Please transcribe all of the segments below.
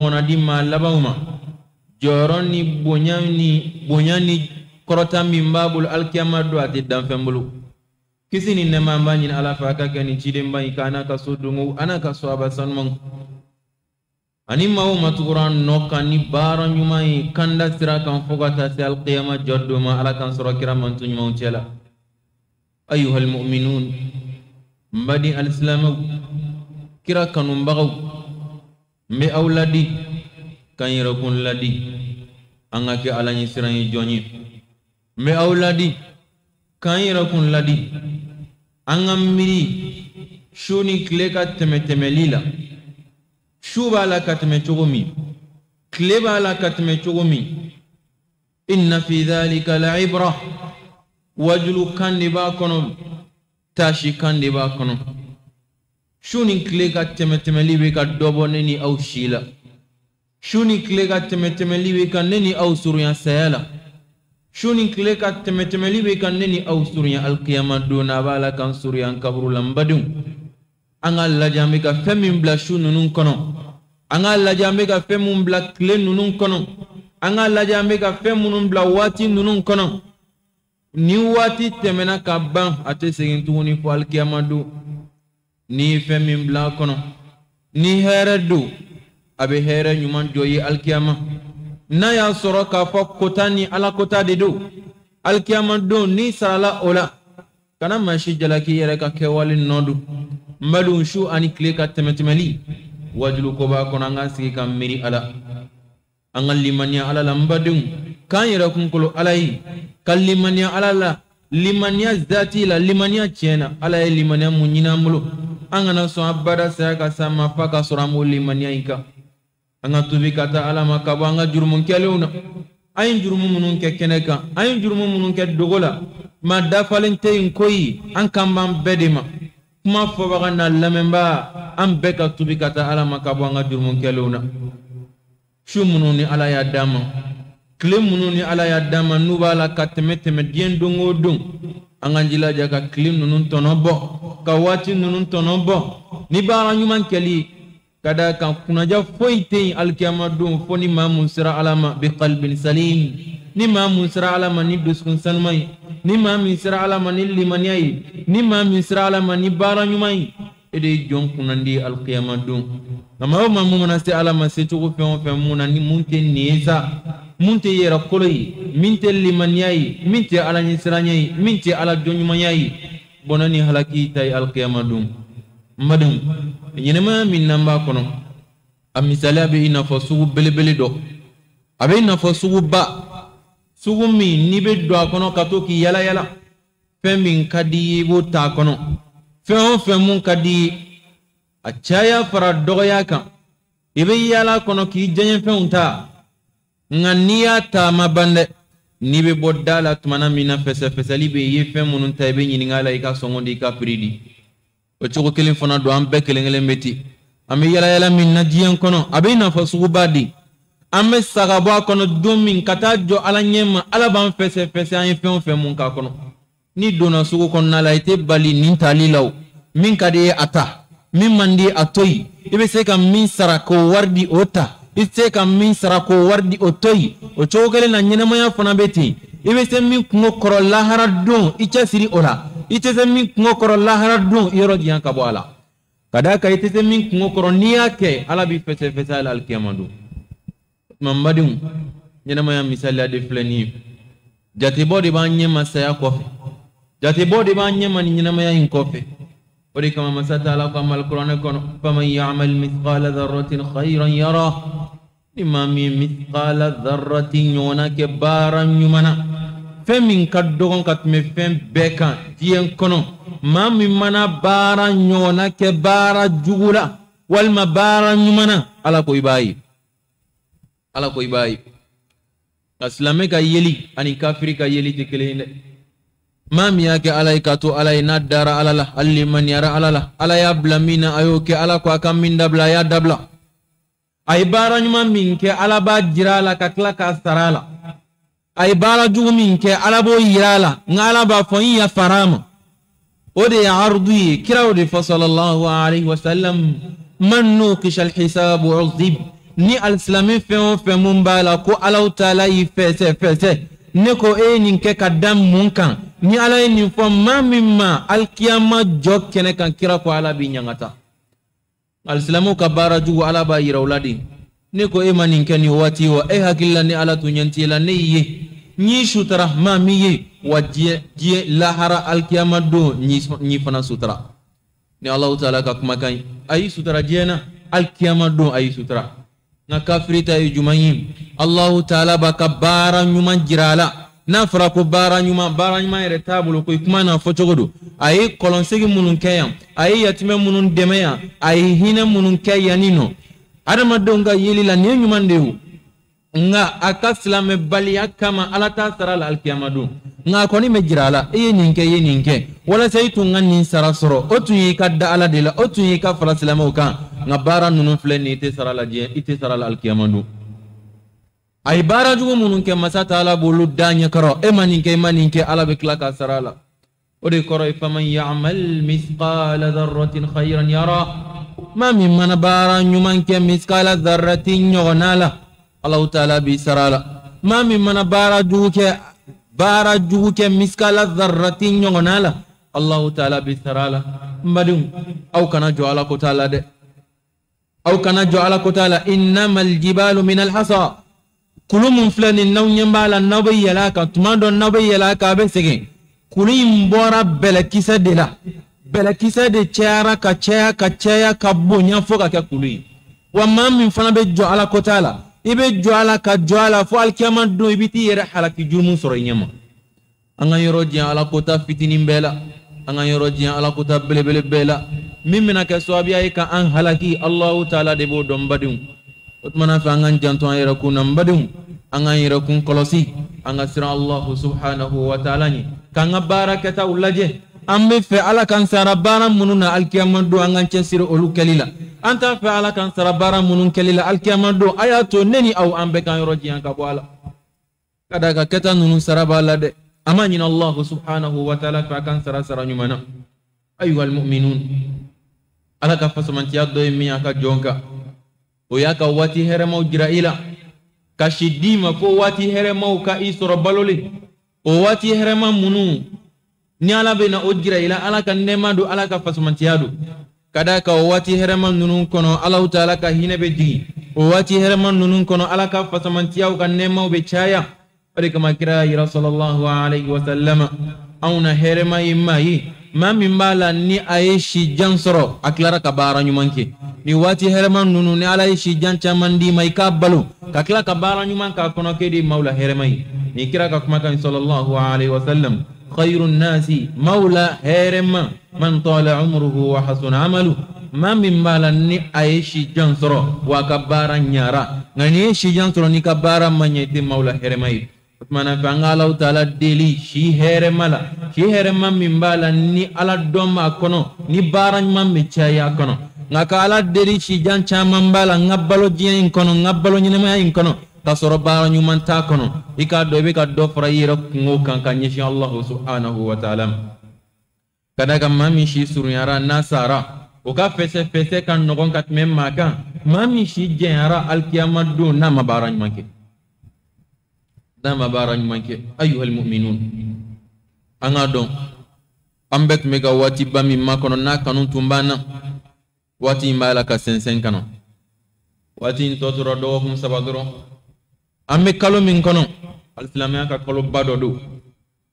kɔnɔ di maa labanw ma jɔyɔrɔ ni bonya ni bonya ni kɔrɔta min b'a bolo alikiyama don a tɛ kisi ni nɛma an b'a ɲini ala fɛ a ka kɛ nin cidenba in kan ka so dongo ka so aba ani maa sira kan se ma ala k'an sɔrɔ kira ayuha almuminun n ba di alisilamɛw kira kanumbagu. mbe aw ladi ka n yɛrɛ kun ladi an ka kɛ ala ɲɛ siran ye jɔn n mbe aw ladi k'an yɛrɛ kun ladi an ka miiri su ni tile ka tɛmɛtɛmɛli la su b'a la ka tɛmɛ cogo min tile b'a la ka tɛmɛ cogo min inna fi dhalika laibra wajulu kan de b'a kɔnɔ taasi de b'a kɔnɔ su nin tile ka tɛmɛtɛmɛli bɛ ka dɔ bɔ ne ni aw si la su nin tile ka tɛmɛtɛmɛli bɛ ka ne ni aw surunya saya la su nin tile ka tɛmɛtɛmɛli bɛ ka ne ni aw surunya alikiyama don na a b'a la k'an surunya an kaburu la n badenw an k'a lajɛ an bɛ ka fɛn min bila su ninnu kɔnɔ an k'a lajɛ an bɛ ka fɛn min bila tile ninnu kɔnɔ an k'a lajɛ an bɛ ka fɛn minnu bila waati ninnu kɔnɔ ni waati tɛmɛna ka ban a tɛ segin tuguni fo alikiyama don. ni fɛn min bila a kɔnɔ ni hɛrɛ don a bɛ hɛrɛ ɲuman jɔ ye alikiyama n'a y'a sɔrɔ k'a fɔ kota ni alakota de don alikiyama don n'i sarala o la kana mansi jalaki yɛrɛ ka kɛwale nɔ don n balu su ani tile ka tɛmɛtɛmɛli wajulu ko b'a kɔnɔ an ka sigi ka miiri a la an ka limaniya ala la n badenw k'an yɛrɛ kunkolo ala ye ka limaniya ala la limaniya zati la limaniya tiɲɛ na ala ye limaniya mun ɲini an bolo an kana sɔn abada saya ka s'an ma f'a ka sɔrɔ an b'o limaniya in kan an ka tubi ka taa ala ma ka bɔ an ka jurumu kɛlenw na an ye jurumu minnu kɛ kɛnɛ kan an ye jurumu minnu kɛ dogo la ma dafalen tɛ yen ko an kan b'an bɛɛ de ma kuma fɔbaga n'a lamɛnba an bɛɛ ka tubi ka taa ala ma ka bɔ an ka jurumu kɛlenw na su minnu ni ala y'a d'an ma tile minnu ni ala y'a d'an ma n'u b'a la ka tɛmɛ tɛmɛ diɲɛ don o don anganjila jaka jilaja nunun tonobo kawati nunun tonobo ni bara nyuman keli kada kan kuna ja foite yen alikiyama don bi qalbin salim ni maa sira sera ni dusun sanmai ni maa sira sera ni limaniya ye ni maa sira alama ni bara nyumai ede e kuna ndi jɔn kunnandi ye alikiyama don alama mun se mun tɛ yɛrɛ kolo ye min tɛ limaniya ye min tɛ ala ɲɛsiranya ye min tɛ ala jɔnɲumanya ye bɔnɔ ni halaki ta ye alikiyama don n badenw ɲɛnɛmaya min n'an b'a kɔnɔ a misaliya bɛ i n'a fɔ sugu belebele dɔ a bɛ i n'a fɔ suguba sugu min n'i bɛ don a kɔnɔ ka to k'i yala yala fɛn min ka di i ye i b'o ta a kɔnɔ fɛn o fɛn mun ka di i ye a caya fara dɔgɔya kan i bɛ yaala kɔnɔ k'i diyaɲɛfɛnw ta nka n'i y'a ta ban dɛ n'i bɛ bɔ da la tumana min na fɛsɛfɛsɛli bɛ yen i ye fɛn minnu ta i bɛ ɲininka a la i ka sɔngɔ di i ka piri di o cogo kelen fana don an bɛɛ kelen kelen bɛ ten an bɛ yala yala min na diɲɛ kɔnɔ a bɛ i suguba de an bɛ sa ka bɔ a kɔnɔ don min ka taa jɔ ala ɲɛ ma ala b'an fɛsɛfɛsɛ an ye fɛn o fɛn mun k'a kɔnɔ n'i donna sugu kɔnɔna la i tɛ bali nin tali la o min ka di i ye a ta min man di i a to yen i bɛ se ka min sara k'o wari di o ta i tɛ se ka min sara k'o wari di o to yen o cogo kelen na ɲɛnɛmaya fana bɛ ten i bɛ se min kungo kɔrɔ lahara don i cɛsiri o la i tɛ se min kungo kɔrɔ lahara don yɔrɔ diyan ka bɔ a la ka d'a kan i tɛ se min kungo kɔrɔ n'i y'a kɛ ala b'i fɛsɛfɛsɛ a la alikiyama don madenw ɲɛnɛmaya misaliya de filɛ nin ye jatebɔ de b'an ɲɛma saya kɔfɛ jatebɔ de b'an ɲɛma ni ɲɛnɛmaya in kɔfɛ o de kama masa taala ko amal kuranɛ kɔnɔ faman yamal mithqala dharratin khayran yara ni maa min mithqala dharratin ɲɔgɔnna kɛ baara ɲuman na fɛn min ka dɔgɔn ka tɛmɛ fɛn bɛɛ kan diɲɛ kɔnɔ maa min mana baara ɲɔgɔnna kɛ baara jugu la walima baara ɲuman na ala ko i b'a ye ala ko i b'a ye nka silamɛ ka yeli ani kafiri ka yeli tɛ kelen ye dɛ Mami min y'a kɛ ala ye k'a to ala ye n'a dara ala la hali lemaniyara ala la ala y'a bila min na a y'o kɛ ala ko a ka min dabila a y'a dabila a ye baara ɲuman min kɛ ala b'a jira a la ka tila k'a sara a la a ye baara jugu min kɛ ala b'o yira a la nka ala b'a fɔ n yafara a ma o de ye arudu ye kiraw de fɔ sɔlɔlɔhu alayhi wa salam man n'o kisal hisaabu ɔzib ni alisilamɛ fɛn o fɛn mun b'a la ko alaw taala y'i fɛsɛ fɛsɛ ne ko e ye nin kɛ ka da mun kan. ni ala ye nin fɔ maa min ma alikiyama jɔ kɛnɛ kan kira ko ala b'i ɲagata alisilamɛw ka baara jugu ala b'a yira u la de ne ko e ma nin kɛ nin wa e hakili ni ala tun ɲɛ la ne ye n'i sutara maa min ye wa diɲɛ diɲɛ lahara alikiyama n'i fana sutara ni alahu taala ka kumakan ye a y'i sutara diɲɛ na alikiyama don a y'i sutara nka kafiri ta ye Allah taala b'a ka baara ɲuman n'a fɔra ko baara ɲuman baara ɲuman yɛrɛ t'a bolo koyi kuma n'a fɔ cogo don a ye kɔlɔnsegin minnu kɛ yan a ye yatimɛ minnu dɛmɛ yan a ye hinɛ minnu kɛ yanni nɔ adamadenw ka yeli la nin ye ɲuman de ye nka a ka silamɛbaliya kama ala t'a sara la alikiyama don nka a kɔni bɛ jira a la i ye nin kɛ i ye nin kɛ walasa i tun ka nin sara sɔrɔ o tun y'i ka da ala de la o tun y'i ka fara silamɛw kan nka baara ninnu filɛ nin ye i tɛ sara la diɲɛ i tɛ sara la alikiyama don ay ye baara jugu minnu kɛ masa b'olu danya karo e ma nin kɛ i ala be klaka sarala o de koro ifa man yamal misqala dharratin khayran yara ma min man bara nyuman ke misqala dharratin nyonala la taala b'i sarala ma min man bara juke bara juke jugu misqala dharratin nyonala la taala b'i sarala madum la aw kana jo ala ko ta'ala de dɛ aw kana jo ala ko ta'ala innamal jibalu min al hasa kulu mun filɛ nin n'aw ɲɛ b'a la n'aw bɛ yɛlɛ a kan tuma dɔ n'aw bɛ yɛlɛ a kan a bɛ segin kulu in bɔra bɛlɛkisɛ de la bɛlɛkisɛ de cayara ka caya ka caya ka bonya fo ka kɛ kulu ye wa maa min fana bɛ jɔ ala kota la i bɛ jɔ a la ka jɔ a la fo alikiyama don i bɛ t'i yɛrɛ halaki jurumu sɔrɔ i ɲɛ ma an ka yɔrɔ diyan ala kota fitinin bɛɛ la an ka yɔrɔ diyan ala kota belebele bɛɛ la min bɛna kɛ sababuya ye ka an halaki alahu taala de b'o dɔn badenw utmana fa ngan an k'an janto an yɛrɛ kun kolosi anga subhanahu wa taala ni, kanga barakata ulaje, ambe fe ala k'an sarabana mununa minnu na alikiyama don an k'an cɛsiri olu kɛli ala k'an sara munun kelila kɛli ayato neni aw an k'an yɔrɔ ka bɔ ka subhanahu wa taala fa k'an sarasara nyumana ɲuman na ayiwa ala ka fasamantiya dɔ o y'a ka waati hɛrɛmaw jira i la ka si d'i ma ko waati hɛrɛmaw ka i sɔrɔ balo o waati hɛrɛma minnu ni ala bɛ na o jira i la ala ka nɛɛma don ala ka fasamatiya don ka d'a kan o waati hɛrɛma ninnu kɔnɔ alaw ta ala ka hinɛ bɛ jigin o waati hɛrɛma ninnu kɔnɔ ala ka fasamatiyaw ka nɛɛmaw bɛ caya o de kama kira yira sɔlɔlɔhu alayhi wa salama anw na hɛrɛma ye maa ye maa min b'a la ni a ye sijan sɔrɔ a tilara ka baara ɲuman kɛ nin waati hɛrɛma ninnu ni ala ye sijan caman d'i ma i k'a balo ka tila ka baara ɲuman k'a kɔnɔ k'e de ye maaw la hɛrɛma ye nin kira ka kumakan sɔlɔlɔhu alayhi wa sallam خير الناس مولى هيرما من طال عمره وحسن عمله ما من مالا ني ايشي جانسرو وكبارا نيارا غني شي جانسرو ني كبارا من يتم مولى هيرما Mana tumana fɛ an ka alaw ta ala deli si hɛrɛma la si hɛrɛma min b'a la ni ala dɔn b'a kɔnɔ ni baara ɲuman bɛ caya a kɔnɔ nka ka ala deli sijan caman b'a la n ka balo diɲɛ in kɔnɔ n ka balo ɲɛnɛmaya in kɔnɔ k'a sɔrɔ baara ɲuman t'a kɔnɔ i k'a dɔn i bɛ ka dɔ fara i yɛrɛ kungo kan ka ɲɛsin alahu subhanahu wa taala ma ka da kan maa min si surunyara n'a sara o ka fɛsɛfɛsɛ ka nɔgɔn ka tɛmɛ maa kan maa min si jɛnyara alikiyama don n'a ma baara ɲuman kɛ n'an ma baara ɲuman kɛ ayuhal mu'minun an k'a dɔn an bɛɛ tun bɛ ka waati ba min makɔnɔ n'a kanu tun b'an na waati in b'a la ka sɛnsɛn kana waati in tɔ tora dɔgɔkun saba dɔrɔn an bɛ kalo min kɔnɔ alisilamɛya ka kaloba dɔ don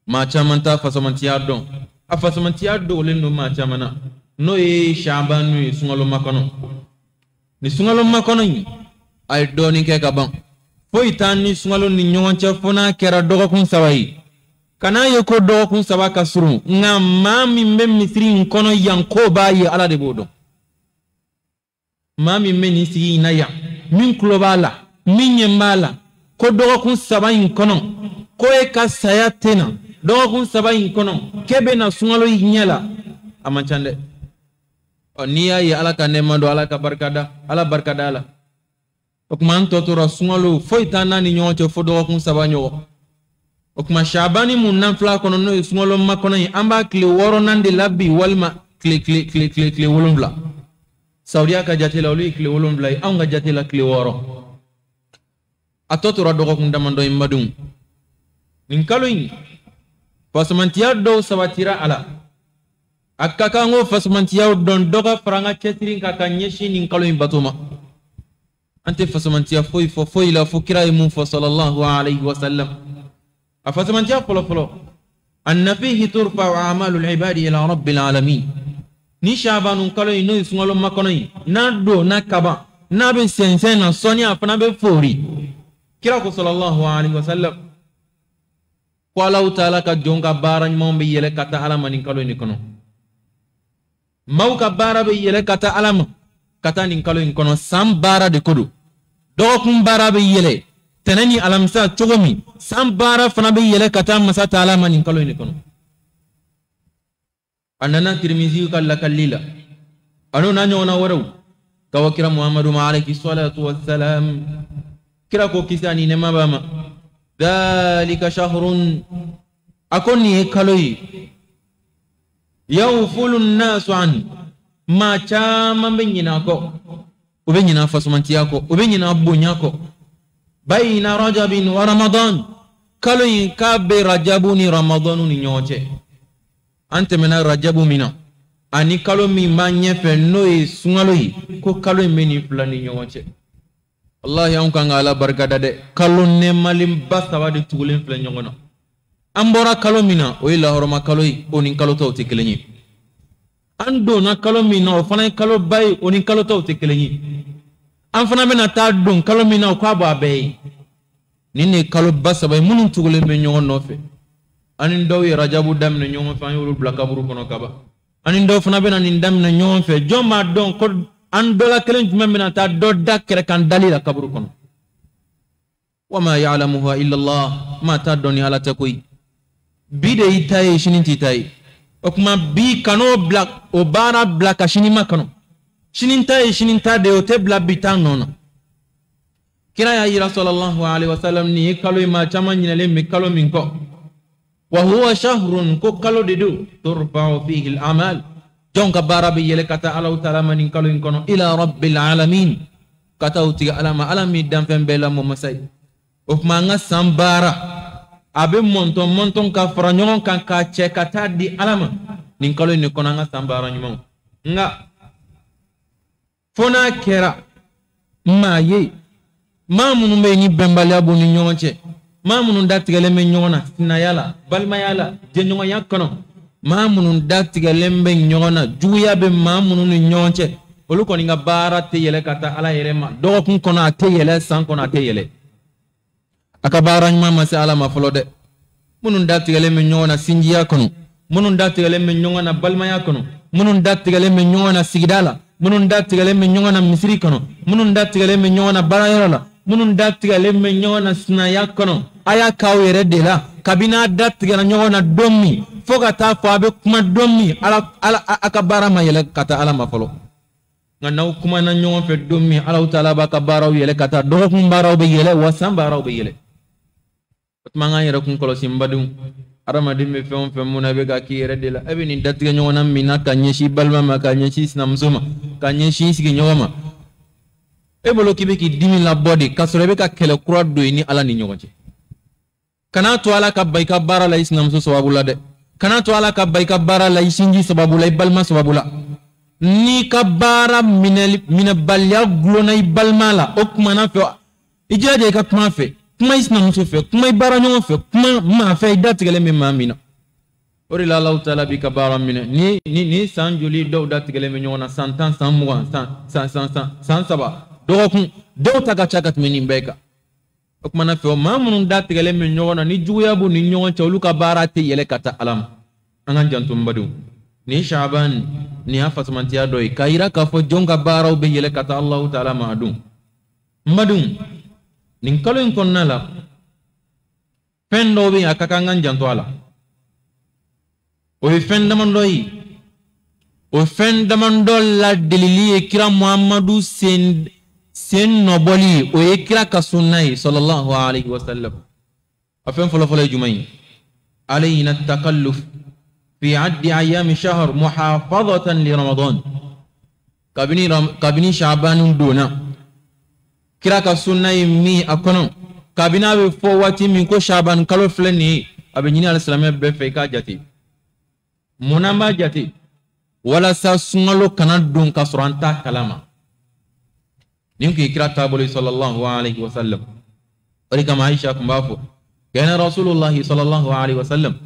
maa caman t'a fasamatiya dɔn a fasamatiya dogolen don maa caman na n'o ye shaabanu ye sunkalo makɔnɔ nin sunkalo makɔnɔ in a ye dɔɔnin kɛ ka ban foyi t'an ni sunkalo ni ɲɔgɔn cɛ fo n'a kɛra dɔgɔkun saba ye kana ye ko dɔgɔkun saba ka surun nka maa min bɛ misiri in kɔnɔ yan ko b'a ye ala de b'o dɔn maa min bɛ nin sigi in na yan min tulo b'a la min ɲɛ b'a la ko dɔgɔkun saba in kɔnɔ ko e ka saya tɛ na dɔgɔkun saba in kɔnɔ k'e bɛ na sunkalo in ɲɛ la a man ca dɛ ɔ n'i y'a ye ala ka nɛɛma don ala ka barika da ala barika da a la. Okman tuma an tɔ tora sunkalo foyi ni ɲɔgɔn cɛ fo dɔgɔkun saba ɲɔgɔn o tuma mun nan fila kɔnɔ n'o ye sunkalo makɔnɔ ye an b'a tile wɔɔrɔnan de la bi kle kle kle tile tile ka la olu kle tile wolonwula ye anw la kle woro a tɔ tora dɔgɔkun damadɔ ye n nin sabatira ala. la a ka don doka franga chetrin ka an tɛ fasamantiya foyi fɔ foyi la fo kira ye mun fɔ sallallahu alayhi wa sallam a fasamantiya fɔlɔfɔlɔ annafihi turfau amalul ibadi ila rabbil alamin ni shabanu kalo in n'o ye sunkalo makɔnɔ ye n'a don n'a kaban n'a bɛ sɛnsɛn na sɔnni a fana bɛ foori kira ko sallallahu alayhi wa sallam ko alaw taala ka jɔn ka baara ɲumanw bɛ yɛlɛ ka taa ala ma nin kalo in de kɔnɔ maaw ka baara bɛ yɛlɛ ka taa ala ma ka taa nin kalo in kɔnɔ san baara de ko don dɔgɔkun baara bɛ yɛlɛ tɛnɛ ni alamisa cogo min san baara fana bɛ yɛlɛ ka taa masa taala ma nin kalo in de kɔnɔ a nana tirimiziw ka lakalili la a n'o n'a ɲɔgɔnna wɛrɛw ka wa kira muhamadu ma alayhi salatu wasalam kira ko kisi ani nɛma b'a ma dhalika shahrun a ko nin ye kalo ye yawfulu nnasu anhu maa caman bɛ ɲinɛ a kɔ u bɛ ɲinɛ fasomantiya kɔ u bɛ ɲinɛ bonya kɔ bayina rajabin wa ramadan kalo in k'a bɛ rajabu ni ramadanu ni ɲɔgɔn cɛ an tɛmɛna rajabu min na ani kalo min b'a ɲɛfɛ n'o ye sunkalo ye ko kalo in bɛ nin fila ni ɲɔgɔn cɛ walahi anw kan ka ala barika da dɛ kalo nɛɛmalenba saba de tugulen filɛ ɲɔgɔn na an bɔra kalo min na o ye lahɔrɔma kalo ye o ni kalo tɔw tɛ kelen ye an donna kalo min na o fana ye kalo ba ye o ni kalo tɔw tɛ kelen ye an fana bɛna taa don kalo min na o k'a b'a bɛɛ ye nin de ye kalo ba saba ye minnu tugulen bɛ ɲɔgɔn nɔfɛ ani dɔw ye rajabu daminɛ ɲɔgɔn fɛ an y'olu bila kaburu kɔnɔ kaban ani dɔw fana bɛna nin daminɛ ɲɔgɔn fɛ jɔn b'a dɔn ko an dɔla kelen jumɛn bɛna taa dɔ da kɛrɛ kan dali la kaburu kɔnɔ wama ya'lamuha illa maa t'a dɔn ni ala tɛ koyi bi de y'i ta ye sini t'i ta ye o kuma bi kan'o bila o baara bila ka sini ma kanu sini ta ye sini ta de ye o tɛ bila bi ta nɔ na kira y'a yira sɔlɔlɔhu alayhi wa salam nin ye kalo ye maa caman ɲinɛlen bɛ kalo min kɔ wa huwa shahrun ko kalo de do turfa'u fihi al-amal jɔn ka baara bɛ yɛlɛ ka taa alaw taala ma nin kalo in kɔnɔ ila rabbil alamin ka taa o tigɛ ala ma ala min danfɛn bɛɛ lamɔ masa ye o tuma an ka san baara a bɛ mɔntɔn mɔntɔn ka fara ɲɔgɔn kan k'a cɛ ka taa di ala ma nin kalo in de kɔnɔ an ka san baara ɲumanw nka fo n'a kɛra maa ye maa minnu bɛ yen ni bɛnbaliya b'u ni ɲɔgɔn cɛ maa minnu datigɛlen bɛ ɲɔgɔn na sinaya la balimaya la jɛɲɔgɔnya kɔnɔ maa minnu datigɛlen bɛ ɲɔgɔn na juguya bɛ maa minnu ni ɲɔgɔn cɛ olu kɔni ka baara tɛ yɛlɛ ka taa ala yɛrɛ ma dɔgɔkun kɔnɔ a tɛ yɛlɛ san kɔnɔ a tɛ yɛlɛ a ka baara ɲuman ma se ala ma fɔlɔ dɛ minnu datigɛlen bɛ ɲɔgɔn na sinjiya kɔnɔ minnu datigɛlen bɛ ɲɔgɔn na balimaya kɔnɔ minnu datigɛlen bɛ ɲɔgɔn na sigida la minnu datigɛlen bɛ ɲɔgɔn na misiri kɔnɔ minnu datigɛlen bɛ ɲɔgɔn na baarayɔrɔ la minnu datigɛlen bɛ ɲɔgɔn na sinaya kɔnɔ a y'a k'aw yɛrɛ de la kabini a datigɛra ɲɔgɔn na don min fo ka taa fɔ a bɛ kuma don min ala ala a ka baara ma yɛlɛ ka taa ala ma fɔlɔ nka n'aw kumana ɲɔgɔn fɛ don min alaw ta ala b'a ka baaraw yɛlɛ ka taa dɔgɔkun baaraw bɛ yɛlɛ wa san baaraw bɛ yɛlɛ otmanga tuma yɛrɛ kun kɔlɔsi n badenw adamaden bɛ fɛn o fɛn mun na i bɛ k'a k'i yɛrɛ de la e bɛ nin datigɛ ɲɔgɔnna min na ka ɲɛsin balima ma ka ɲɛsin sinamuso ka ɲɛsin i e bolo k'i bɛ k'i dimi labɔ de k'a sɔrɔ i ka kɛlɛ kura don i ala ni ɲɔgɔn kana to ala ka ban i ka baara la i sinamuso sababu la dɛ kana to ala ka ban i ka baara la i sinji sababu la i balima sababu la n'i ka baara minɛbaliya gulonna i balima la o kumana fɛ ka kuma fɛ kuma i sinamuso fɛ kuma i baaraɲɔgɔn fɛ kuma maa fɛ i datigɛlen bɛ maa min na o de la alaw taala b'i ka baara minɛ ni ni ni san joli dɔw datigɛlen bɛ ɲɔgɔn na san tan san mugan san san san san san saba dɔgɔkun dɔw ta ka ca ka tɛmɛ nin bɛɛ kan o kumana fɛ o maa minnu datigɛlen bɛ ɲɔgɔn na ni juguya b'u ni ɲɔgɔn cɛ olu ka baara tɛ yɛlɛ ka taa ala ma an ka janto n badenw nin shaban nin y'a fasamantiya dɔ ye k'a yira k'a fɔ jɔn ka baaraw bɛ yɛlɛ ka taa alaw taala ma a don n badenw nin kalo in kɔnɔna la fɛn dɔw bɛ yen a ka kan an janto a la o ye fɛn damadɔ ye o fɛn damadɔ ladelili ye kira muhamadu sen sen nɔbɔli ye o ye kira ka sunna ye sɔlɔlɔhu alayhi wa sallam a fɛn fɔlɔfɔlɔ ye jumɛn ye ale yina takalluf fi addi ayami shahar muhafadatan li ramadan kabini kabini shaabanu donna. kira ka sunna ye min a kɔnɔ kabini a bɛ fɔ waati min ko shaban kalo filɛ nin ye a bɛ ɲini alisilamɛ bɛɛ fɛ i k'a jate munna an b'a jate walasa sunkalo kana don ka sɔrɔ an t'a kalama nin kun ye kira taabolo ye sallallahu alaihi wasallam o de kama aisha tun b'a fɔ kana rasulullahi sallallahu alaihi wasallam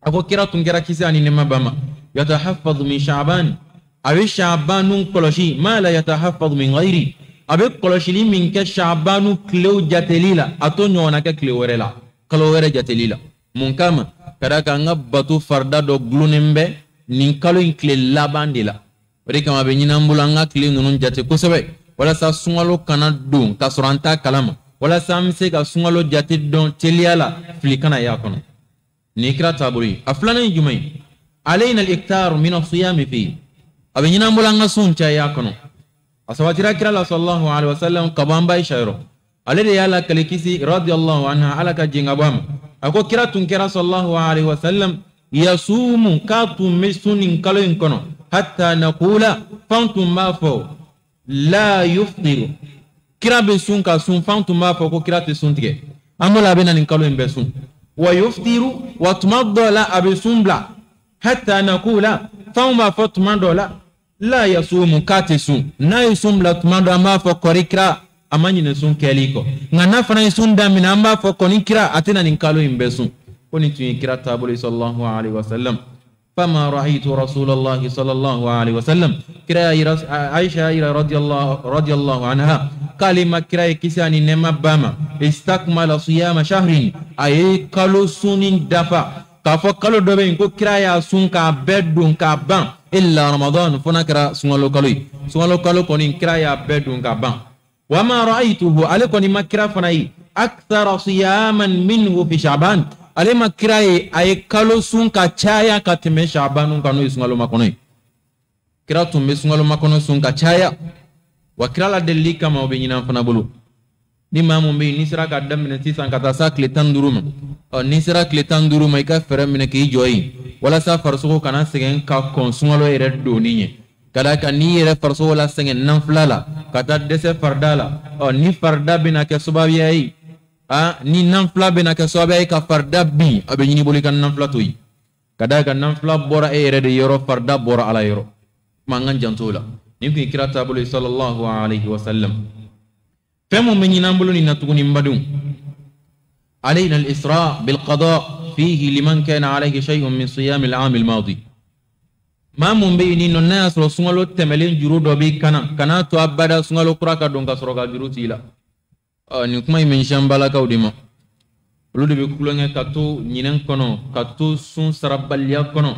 a ko kira tun kɛra kisi ani nɛma ba ma yatahafadu min shaban a bɛ shaban nun kɔlɔsi ma la yatahafadu min ghayri a bɛ kɔlɔsili min kɛ saabanu tilew jateli la a t'o ɲɔgɔnna kɛ tile wɛrɛ la kalo wɛrɛ jateli la mun kama ka da kan n ka bato farida dɔ gulonnen bɛ nin kalo in tile laban de la o de kama a bɛ ɲin'an bolo an ka tile ninnu jate kosɛbɛ walasa sunkalo kana don k'a sɔrɔ an t'a kalama walasa an bɛ se ka sunkalo jate dɔn teliya la fili kana y'a kɔnɔ nin kɛra taabolo ye a filanan ye jumɛn ye ale ye na ikitaaru min na suya min fɛ yen a bɛ ɲin'an bolo an ka sunw caya kɔnɔ asawatira kirala sallallahu alaihi wasallam kaban bai shayro ale de yala kale kisi radiyallahu anha ala ka jinga bam ako kira tun kira sallallahu alaihi wasallam yasumu ka tun be sunin kalo in kono hatta naqula fan tun b'a fɔ la yuftiru kira be sun ka sun fan tun b'a fɔ ko kira tɛ sun tigɛ an b'o la a bɛ na nin kalo in bɛɛ sun wa wa tuma dɔ la a bɛ sun bila hatta naqula fanw b'a fɔ tuma dɔ la la yasumu k'a sun n'a ye sun bila tuma dɔ an b'a fɔ kɔri kira a ma ɲinɛ sun kɛli kɔ nka n'a fana ye sun daminɛ an b'a fɔ kɔni kira a tɛna nin kalo in bɛɛ sun ko nin tun ye kira taabolo ye sɔlɔlɔhu alayhi wa sallam fama rahitu rasulalahi sɔlɔlɔhu alayhi wa sallam kira y'a yira aisha y'a yira radiyallahu anha k'ale ma kira ye kisi ani nɛɛma ba ma istakuma la suyama shahrin a ye kalo sunni dafa k'a fɔ kalo dɔ bɛ yen ko kira y'a sun k'a bɛɛ don k'a ban illa ramadan fona n'a kɛra sunkalo kalo ye sunkalo kalo kɔni kira y'a bɛɛ don ka ban wa ma ra'aytuhu ale kɔni ma kira fana ye akthara siyaman minhu fi sha'ban ale ma kira ye a ye kalo sun ka caya ka tɛmɛ sha'banu kan n'o ye sunkalo makɔnɔ ye kira tun bɛ sunkalo makɔnɔ sun ka caya wa kira la delili kama o bɛ ɲinan fana bolo ni maa mun bɛ yen n'i sera k'a daminɛ sisan ka taa se a tile tan ni duuru ma ɔ n'i sera tile tan ni duuru ma i ka fɛɛrɛ minɛ k'i jɔ yen walasa farisogo kana sɛgɛn ka kɔn sunkalo yɛrɛ donni ɲɛ ka da kan n'i yɛrɛ farisogo la sɛgɛn nanfila la ka taa dɛsɛ farida la ɔ ni farida bɛna kɛ sababuya ye a ni nanfila bɛna kɛ sababuya ye ka farida bin a bɛ ɲini i bolo i ka nanfila to yen ka da kan nanfila bɔra e yɛrɛ de yɔrɔ farida bɔra ala yɔrɔ kuma an ka janto o la nin tun ye kira taabolo ye sallallahu wa sallam fɛn mun bɛ ɲini an bolo nin na tuguni n badenw علينا الإسراء بالقضاء فيه لمن كان عليه شيء من صيام العام الماضي ما من بين الناس رسول التملين جرود بكنا كنا تؤبدا سنغل قرا كدون كسرغا جرود تيلا ni kuma yi min shan balakaw de ma olu de bɛ kulonkɛ ka to ɲinɛn kɔnɔ ka to sun sarabaliya kɔnɔ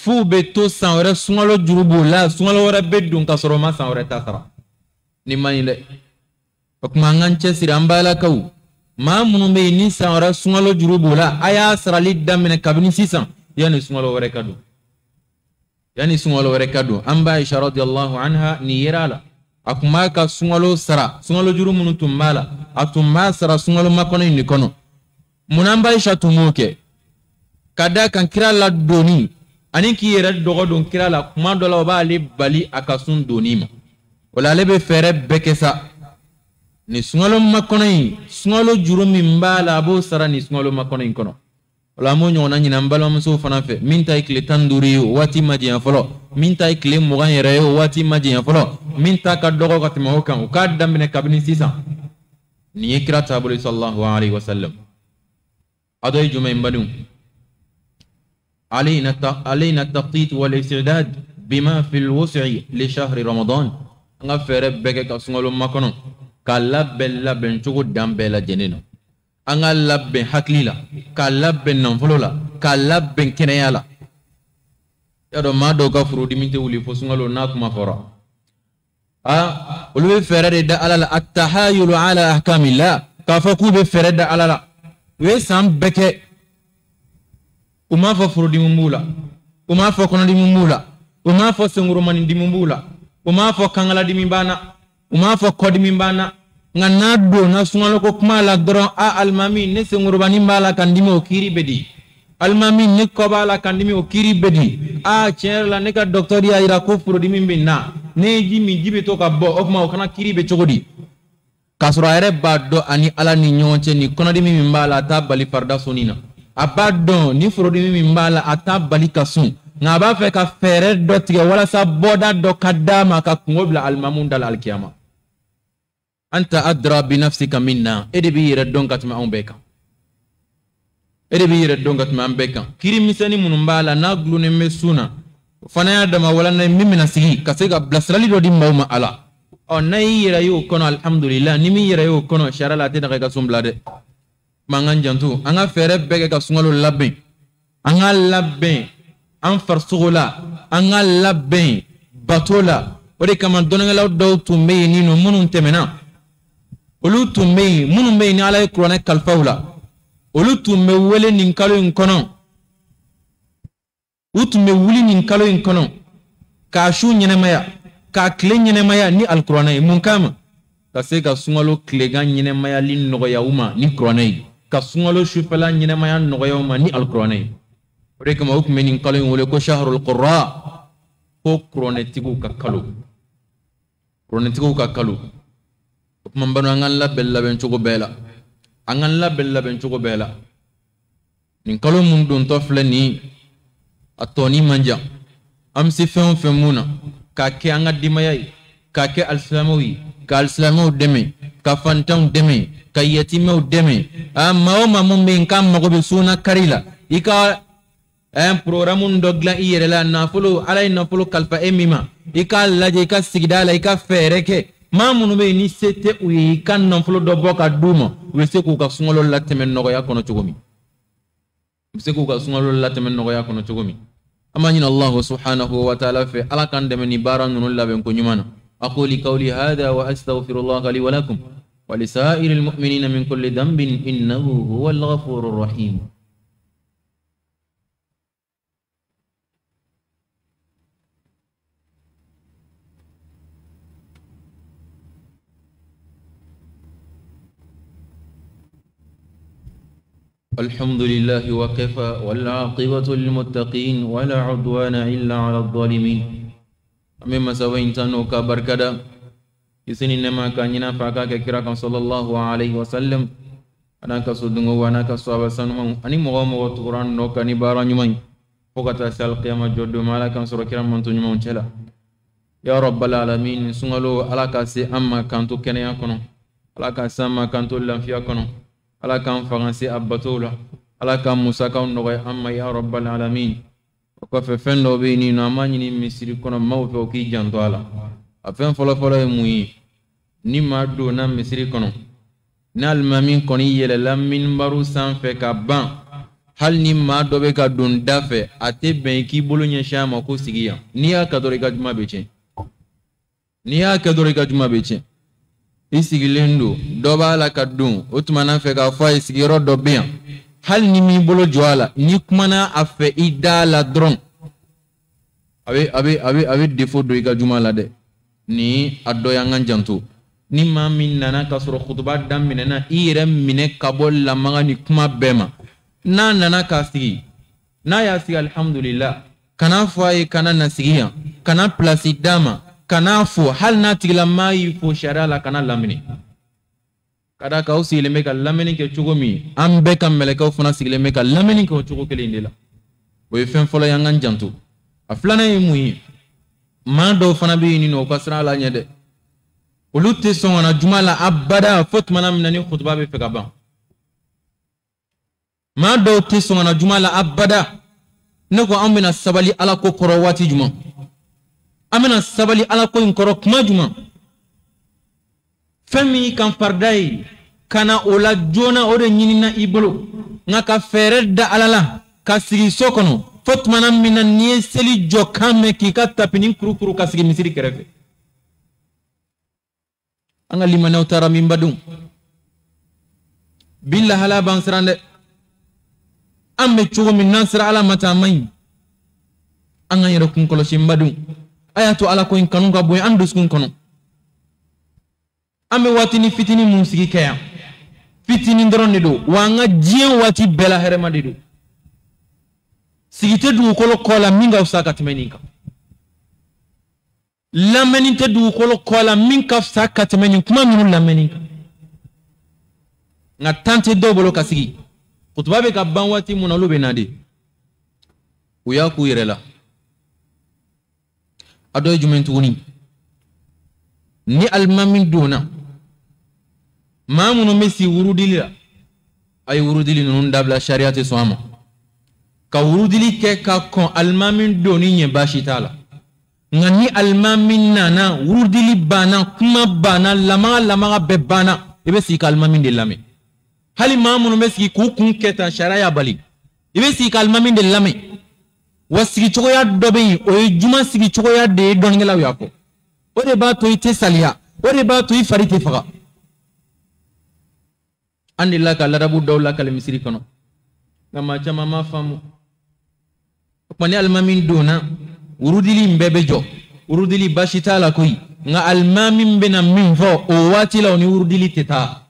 f'u bɛ to san wɛrɛ sunkalo juru b'o la sunkalo wɛrɛ bɛ don ka sɔrɔ u ma san wɛrɛ ta sara nin man ɲi dɛ o tuma an k'an cɛsiri an balakaw maa minnu bɛ yen ni san wɛrɛ sunkalo juru b'o la a y'a sarali daminɛ kabini sisan yanni sunkalo wɛrɛ ka don yanni sunkalo wɛrɛ ka don an b'a isha radiyallahu anha nin yera a la a tun b'a ka sunkalo sara sunkalo juru minnu tun b'a la a tun b'a sara sunkalo makɔnɔ in de kɔnɔ munna an b'a isha tun b'o kɛ ka da kan kira la doni ani k'i yɛrɛ dɔgɔ don kira la kuma dɔ la o b'ale bali a ka sun doni ma o la ale bɛ fɛɛrɛ bɛɛ kɛ sa nin sunkalo makɔnɔ in sunkalo juru min b'a la a sara nin sunkalo makɔnɔ in kɔnɔ o la an b'o ɲɔgɔnna ɲini an balimamusow fana fɛ min ta ye tile tan ni duuru ye o waati ma janya fɔlɔ min ta ye tile mugan yɛrɛ ye o waati ma janya fɔlɔ min ka dɔgɔ ka tɛmɛ o o k'a daminɛ kabini sisan nin ye kira taabolo ye alaihi wa sallam a dɔ ye jumɛn ye علينا التخطيط والاستعداد بما في الوسع لشهر رمضان غفر بك كسنغلو مكنو k'a labɛn labɛn cogo dan bɛɛ lajɛlen na an k'a labɛn hakili la k'a labɛn nanfolo la k'a labɛn kɛnɛya la y'a dɔn maa dɔw ka furudimi tɛ wuli fo sunkalo n'a kuma fɔra a olu bɛ fɛɛrɛ de da ala la a tahayulu ala ahkamila k'a fɔ k'u bɛ fɛɛrɛ da ala la u ye san bɛɛ kɛ u m'a fɔ furudimi b'u la u m'a fɔ kɔnɔdimi b'u la u m'a fɔ senkoromani b'u la u m'a fɔ kangaladimi b'an na u m'a fɔ kɔdimi b'an na nka n'a don na sunkaloko kuma la dɔrɔn a alimami ne senkorobani b'a la ka n dimi o kiiri bɛ di alimami ne kɔ b'a la ka n dimi o kiiri bɛ di a tiɲɛ yɛrɛ la ne ka dɔkitɛri y'a yira ko forodimi bɛ n na ne ye ji min ji bɛ to ka bɔ o tuma o kana kiiri bɛ cogo di k'a sɔrɔ a yɛrɛ b'a dɔn ani ala ni ɲɔgɔn cɛ nin kɔnɔdimi min b'a la a t'a bali farida sɔnni na a b'a dɔn nin forodimi min b'a la a t'a bali ka sun nka a b'a fɛ ka fɛɛrɛ dɔ tigɛ walasa bɔda dɔ ka d'a ma ka kungo bila alimamu da la alikiyama anta adra binafsika minna e de b'i yɛrɛ dɔn ka tɛmɛ anw bɛɛ kan e de b'i yɛrɛ dɔn ka tɛmɛ an bɛɛ kan kiri minnu b'a la n'a gulonnen bɛ sun na o fana y'a dama walanda ye min bɛna sigi ka se ka bilasirali dɔ di maaw ma a la ɔ n'a y'i yɛrɛ y'o kɔnɔ alihamudulila ni min yɛrɛ y'o kɔnɔ sariya la a tɛ daga i ka sun bila dɛ an janto an ka fɛɛrɛ bɛɛ kɛ ka sunkalo labɛn an k'a labɛn an farisogo la an k'a labɛn bato la o de kama dɔnnikɛlaw dɔw tun bɛ yen nin nɔ minnu tɛmɛna olu tun bɛ yen minnu bɛ yen ni ala ye kuranɛ kalifaw la olu tun bɛ wele nin kalo in kɔnɔ u tun bɛ wuli nin kalo in kɔnɔ k'a su ɲɛnɛmaya k'a tile ɲɛnɛmaya ni alikuranɛ ye mun kama ka se ka sunkalo tilegan ɲɛnɛmayali nɔgɔya u ma ni kuranɛ ye ka sunkalo sufɛla ɲɛnɛmaya nɔgɔya u ma ni alikuranɛ ye o de kama u tun bɛ nin kalo in wele ko saharul qurra ko kuranɛtigiw ka kalo kuranɛtigiw ka kalo kuma n balimaw an k'an labɛn labɛn cogo la an k'an labɛn labɛn la nin kalo mun dontɔ filɛ nin a tɔni man jan an bɛ femuna, fɛn o fɛn mun na k'a kɛ an ka denbaya ye k'a kɛ alisilamɛw ye ka alisilamɛw dɛmɛ ka fantanw dɛmɛ ka o maa mun bɛ yen mago suna kari la i ka ɛn programme dɔ dilan i yɛrɛ la nafolo ala ye nafolo kalifa e min k'a lajɛ i ka maa minnu bɛ yen ni se tɛ u ye i ka nafolo dɔ bɔ ka d'u ma u bɛ se k'u ka sunkalo latɛmɛ nɔgɔya kɔnɔ cogo min u bɛ se k'u ka sunkalo latɛmɛ nɔgɔya kɔnɔ cogo min an b'a ɲini allah subhanahu wa taala fɛ ala k'an dɛmɛ nin baara ninnu labɛn ko ɲuman na أقول قولي هذا وأستغفر الله لي ولكم ولسائر المؤمنين من كل ذنب إنه هو الغفور الرحيم الحمد لله وكفى والعاقبة للمتقين ولا عدوان إلا على الظالمين أمما سوين تنوك بركدا يسيني نما كان فاكا كراكم صلى الله عليه وسلم أنا كسودنغو وأنا كسواب سنمو أني مغام وطوران نوكا نبارا نمين فوقتا قيامة جدو مالكا سورة كرام من نمون چلا ya rabbal alamin sungalo ala ka se an ma kanto kɛnɛya kɔnɔ ala ka se an ma kanto ala k'an fanga se a batow la ala ka musakaw nɔgɔya an ma ya rabbal alamin o kɔfɛ fɛn dɔ bɛ yen nɔ an b'a ɲini misiri kɔnɔ maaw fɛ o k'i janto a e la a fɛn fɔlɔfɔlɔ ye mun ye ni maa donna misiri kɔnɔ ni alimami kɔni yɛlɛla minibaru sanfɛ ka ban hali ni maa dɔ bɛ ka don da fɛ a tɛ bɛn i k'i bolo ɲɛsin a ma ko sigi yan n'i y'a kɛ dɔrɔn i ka juma bɛ tiɲɛ n'i y'a kɛ dɔrɔn i ka juma bɛ tiɲɛ isigilendo doba la ka utmana fe tuma n'a fɛ k'a fɔ a ye sigiyɔrɔ dɔ ni m'i bolo joala n'i kumana a fɛ i la dron a bɛ a bɛ defo do iga juma la de ni addo ya jantu ni ma min nana kasro khutba dam ni kuma bema n'a nana kasigi. n'a y'a si alhamdulillah kana fa kana na kana plasidama dama. kan'a fo hali n'a tigila maa y'i fo sariya la kana lamini ka da kan aw sigilen bɛ ka lamini kɛ cogo min an bɛɛ ka mɛlɛkɛw fana sigilen bɛ ka lamini kɛ o cogo kelen de la o ye fɛn fɔlɔ ye an k'an janto a filanan ye mun ye maa dɔw fana bɛ yen nɔ u ka siran a la ɲɛ dɛ olu tɛ sɔn ka na juma la abada fo tuma min na ni kutuba bɛ fɛ ka ban maa dɔw tɛ sɔn ka na juma la abada ne ko an bɛna sabali ala ko kɔrɔ waati jumɛn. Amena sabali ala ko en korok majuma fami kan fardai kana ola na ore nyinina joona ngaka de alala i sokono fotmana minan da na n'i seli jokame k'i katta misiri kɛrɛfɛ anga ka limanaw min badenw bi lahala b'an siran dɛ ala mata mai anga yero kun ayato ala ko in kanu ka bonya an dusukun kɔnɔ an bɛ waatinin fitini mun sigi kɛ yan fitinin dɔrɔn de don wa an ka diɲɛ waati bɛɛ la hɛrɛma de don sigi tɛ dugukolo kɔ la min ka fisa ka tɛmɛ nin kan lamɛnni tɛ dugukolo kɔ la min ka fisa ka tɛmɛ nin kuma ninnu lamɛnni kan nka tan tɛ dɔw bolo ka sigi kutuba bɛ ka ban waati mun na olu bɛ na de u y'a k'u yɛrɛ la. a dɔ ye jumɛn tuguni ni alimami donna maa minnu bɛ si wurudili la a ye wurudili ninnu dabila sariya tɛ sɔn a ma ka wurudili kɛ ka kɔn alimami donni ɲɛ baasi t'a la nka ni alimami nana wurudili banna kuma banna lamaga lamaga bɛɛ banna i bɛ sigi ka alimami de lamɛn hali maa minnu bɛ sigi k'u kun kɛ tan sariya y'a bali i bɛ sigi ka alimami de lamɛn wa sigicogoya dɔ bɛ yen o ye juman sigicogoya de ye dɔnnikɛlaw y'a fɔ o de b'a to i tɛ saliya o de b'a to i fari tɛ faga an delila ka ladabu dɔw lakali misiri kɔnɔ nka maa caman m'a faamu o tuma ni alimami donna wurudili in bɛɛ bɛ jɔ wurudili baasi t'a la koyi nka alimami bɛna min fɔ o waati la o ni wurudili tɛ taa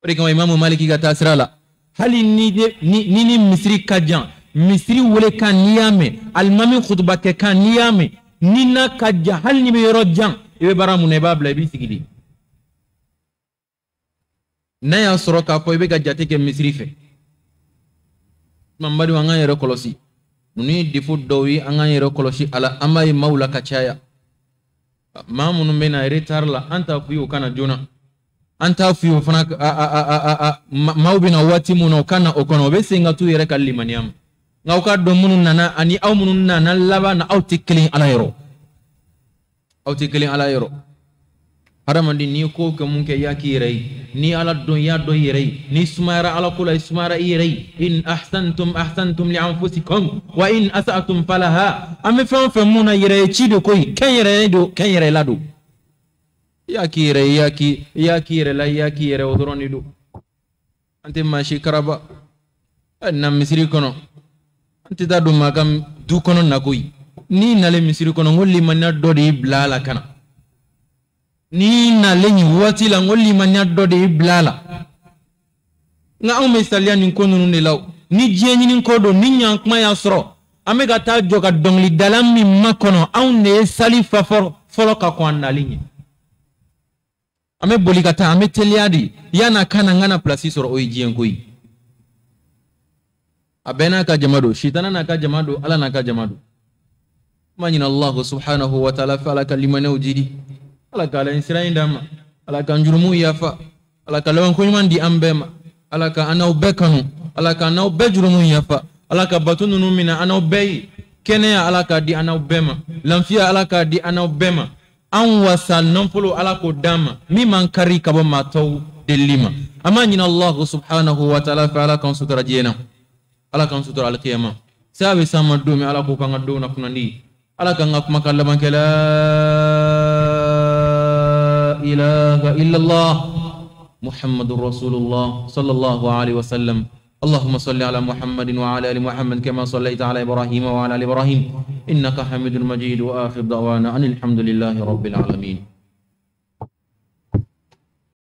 o de kama imamu maliki ka taa sira la hali ni ni ni misiri ka jan. misiri wele kan n'i y'a mɛn alimami kutuba kan n'i y'a mɛn ni n'a ka jan hali n'i bɛ yɔrɔ jan i bɛ baara mun na i b'a bila i b'i sigi de n'a y'a sɔrɔ k'a fɔ i bɛ ka jate kɛ misiri fɛ mamadu an k'an yɛrɛ kɔlɔsi ninnu ye defo dɔw ye an k'an yɛrɛ kɔlɔsi a an b'a ye maaw la ka caya maa minnu bɛ na retard la an t'a f'u ye o ka na joona an t'a f'u ye o fana maaw bɛ na waati min na o ka na o kɔnɔ o bɛ segin ka t'u yɛrɛ ka limaniya ma nka aw k'a dɔn minnu nana ani aw minnu nana laban na aw tɛ kelen ala yɔrɔ aw tɛ kelen ala yɔrɔ hadamaden n'i ye ko kɛ mun kɛ i y'a k'i yɛrɛ ye n'i ala dɔn i y'a dɔn i yɛrɛ ye n'i sumayara ala ko la i sumayara i yɛrɛ ye in ahsantum ahsantum li anfusikum wa in asatum falaha an bɛ fɛn o fɛn mun na yɛrɛ ye ci de ko ye kɛnyɛrɛye don kɛnyɛrɛye la don i y'a k'i yɛrɛ ye i y'a k'i yɛrɛ la i y'a k'i yɛrɛ o dɔrɔn de don an tɛ maa si karaba hali na misiri kɔnɔ n ta taa don maa ka du kɔnɔ nako ye n'i nalen misiri kɔnɔ n ko limaniya dɔ de y'i bila a la ka n'i nalen nin waati la n ko limaniya dɔ de y'i bila a la nka anw bɛ saliya nin ko ninnu de la o ni diɲɛ ɲini ko don ni ɲan kuma y'a sɔrɔ an bɛ ka taa jɔ ka dɔnkilidala min ma kɔnɔ anw de ye sali fa fɔlɔ ka kɔn a nali ɲɛ an bɛ boli ka taa an bɛ teliya de yan'a ka na n ka pilasi sɔrɔ o ye diɲɛ ko ye abena bɛɛ n'a ka jama don sitana n'a ka jama don ala n'a ka jama don kuma subhanahu wa taala fɛ ala ka ala ka ala sira ala ka yafa ala ka labankoɲuman di ambema bɛɛ ma ala ka an n'aw ala ka an n'aw yafa ala ka bato ninnu minɛ an n'aw ala k'a di an n'aw bɛɛ ala k'a di an n'aw bɛɛ ma an wasa ala k'o d'an ma min man kari ka bɔ maa tɔw delili ma an b'a ɲini allahu subhanahu wa taala fɛ ala k'an ala kan sutura alkiyama saabe sama dumi ala ko kanga do nakunandi ala kanga kuma kallaban ke la ilaha allah muhammadur rasulullah sallallahu alaihi wasallam اللهم صل على محمد وعلى ال محمد كما صليت على ابراهيم وعلى ال ابراهيم انك حميد مجيد واخر دعوانا ان الحمد لله رب العالمين